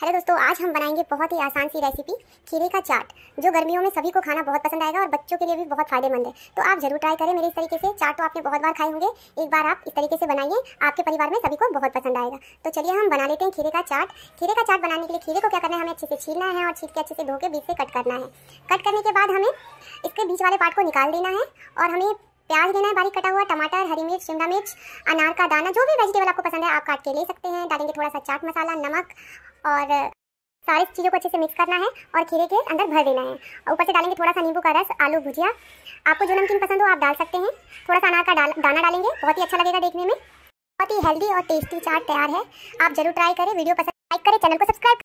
hello दोस्तों आज हम बनाएंगे बहुत ही आसान सी रेसिपी खीरे का चाट जो गर्मियों में सभी को खाना बहुत पसंद आएगा और बच्चों के लिए भी बहुत फायदेमंद है तो आप जरूर ट्राई करें मेरे इस तरीके से चाट तो आपने बहुत बार खाए होंगे एक बार आप इस तरीके से बनाइए आपके परिवार में सभी को बहुत पसंद आएगा तो चलिए हम बना लेते हैं खीरे का चाट खीरे का चाट बनाने के लिए खीरे को क्या करना है हमें अच्छे से छीलना है और छीट के अच्छे से धोके बीच से कट करना है कट करने के बाद हमें इसके बीच वाले पार्ट को निकाल देना है और हमें प्याज लेना है बारीक कटा हुआ टमाटर हरी मिर्च शिमला मिर्च अनार का दाना जो भी वेजिटेबल आपको पसंद है आप काट के ले सकते हैं डालेंगे थोड़ा सा चाट मसाला नमक और सारी चीज़ों को अच्छे से मिक्स करना है और खीरे के अंदर भर देना है ऊपर से डालेंगे थोड़ा सा नींबू का रस आलू भुजिया आपको जो नमकीन पसंद हो आप डाल सकते हैं थोड़ा सा अनार का डाल, दाना डालेंगे बहुत ही अच्छा लगेगा देखने में बहुत ही हेल्दी और टेस्टी चाट तैयार है आप जरूर ट्राई करें वीडियो पसंद लाइक तो करें चैनल को सब्सक्राइब